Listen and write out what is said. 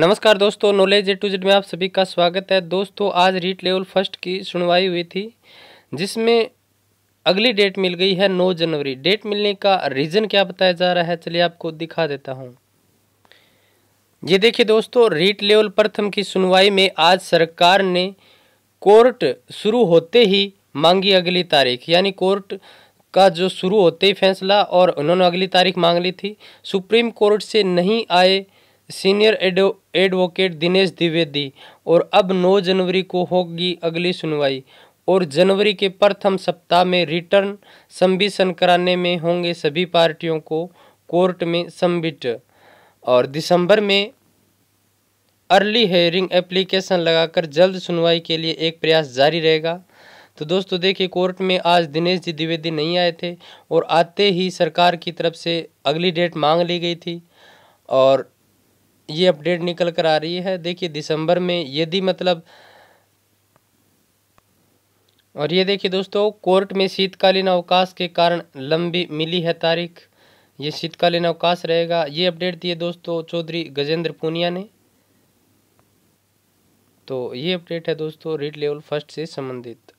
नमस्कार दोस्तों knowledge a to Z में आप सभी का स्वागत है दोस्तों आज रीट लेवल फर्स्ट की सुनवाई हुई थी जिसमें अगली डेट मिल गई है 9 जनवरी डेट मिलने का रीज़न क्या बताया जा रहा है चलिए आपको दिखा देता हूँ ये देखिए दोस्तों रीट लेवल प्रथम की सुनवाई में आज सरकार ने कोर्ट शुरू होते ही मांगी अगली तारीख यानी कोर्ट का जो शुरू होते ही फैसला और उन्होंने अगली तारीख मांग ली थी सुप्रीम कोर्ट से नहीं आए सीनियर एडो एडवोकेट दिनेश द्विवेदी और अब 9 जनवरी को होगी अगली सुनवाई और जनवरी के प्रथम सप्ताह में रिटर्न सम्बिशन कराने में होंगे सभी पार्टियों को कोर्ट में सम्बिट और दिसंबर में अर्ली हेयरिंग एप्लीकेशन लगाकर जल्द सुनवाई के लिए एक प्रयास जारी रहेगा तो दोस्तों देखिए कोर्ट में आज दिनेश जी द्विवेदी नहीं आए थे और आते ही सरकार की तरफ से अगली डेट मांग ली गई थी और ये अपडेट निकल कर आ रही है देखिए दिसंबर में यदि मतलब और ये देखिए दोस्तों कोर्ट में शीतकालीन अवकाश के कारण लंबी मिली है तारीख ये शीतकालीन अवकाश रहेगा ये अपडेट दिए दोस्तों चौधरी गजेंद्र पूनिया ने तो ये अपडेट है दोस्तों रीट लेवल फर्स्ट से संबंधित